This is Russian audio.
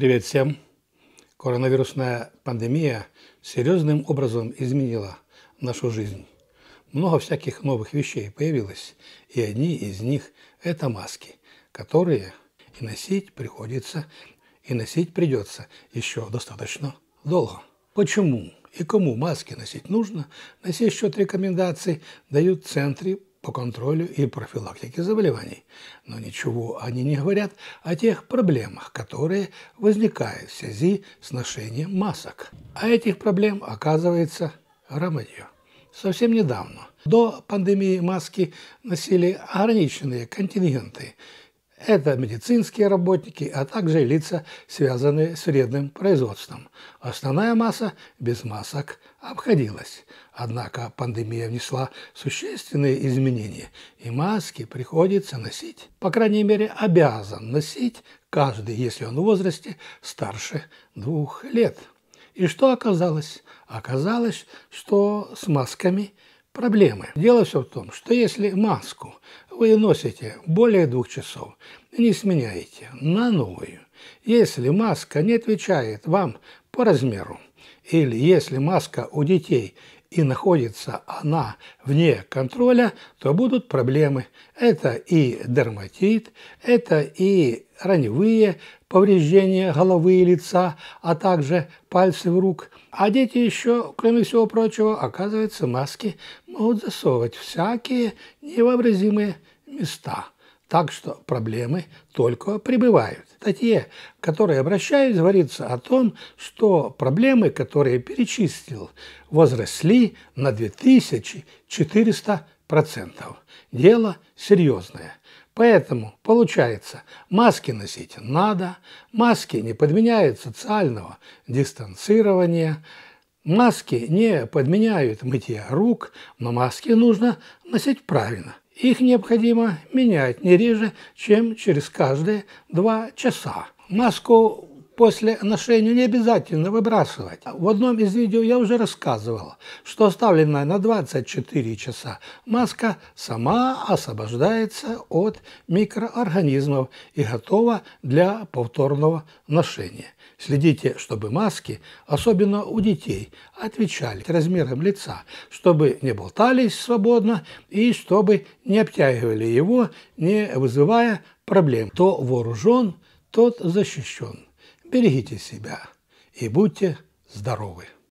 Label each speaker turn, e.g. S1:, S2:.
S1: Привет всем! Коронавирусная пандемия серьезным образом изменила нашу жизнь. Много всяких новых вещей появилось, и одни из них – это маски, которые и носить приходится, и носить придется еще достаточно долго. Почему и кому маски носить нужно, на сей счет рекомендаций дают центры по контролю и профилактике заболеваний, но ничего они не говорят о тех проблемах, которые возникают в связи с ношением масок. А этих проблем оказывается громадье. Совсем недавно, до пандемии маски носили ограниченные контингенты, это медицинские работники, а также лица, связанные с вредным производством. Основная масса без масок обходилась. Однако пандемия внесла существенные изменения, и маски приходится носить. По крайней мере, обязан носить каждый, если он в возрасте старше двух лет. И что оказалось? Оказалось, что с масками Проблемы. Дело все в том, что если маску вы носите более двух часов, не сменяете на новую, если маска не отвечает вам по размеру, или если маска у детей и находится она вне контроля, то будут проблемы. Это и дерматит, это и раневые повреждения головы и лица, а также пальцев рук. А дети еще, кроме всего прочего, оказывается, маски могут засовывать всякие невообразимые места – так что проблемы только прибывают. В статье, к которой обращаюсь, говорится о том, что проблемы, которые перечислил, возросли на 2400%. Дело серьезное. Поэтому, получается, маски носить надо, маски не подменяют социального дистанцирования, маски не подменяют мытья рук, но маски нужно носить правильно. Их необходимо менять не реже, чем через каждые два часа. Маску после ношения не обязательно выбрасывать. В одном из видео я уже рассказывал, что оставленная на 24 часа маска сама освобождается от микроорганизмов и готова для повторного ношения. Следите, чтобы маски, особенно у детей, отвечали размерам лица, чтобы не болтались свободно и чтобы не обтягивали его, не вызывая проблем. То вооружен, тот защищен. Берегите себя и будьте здоровы!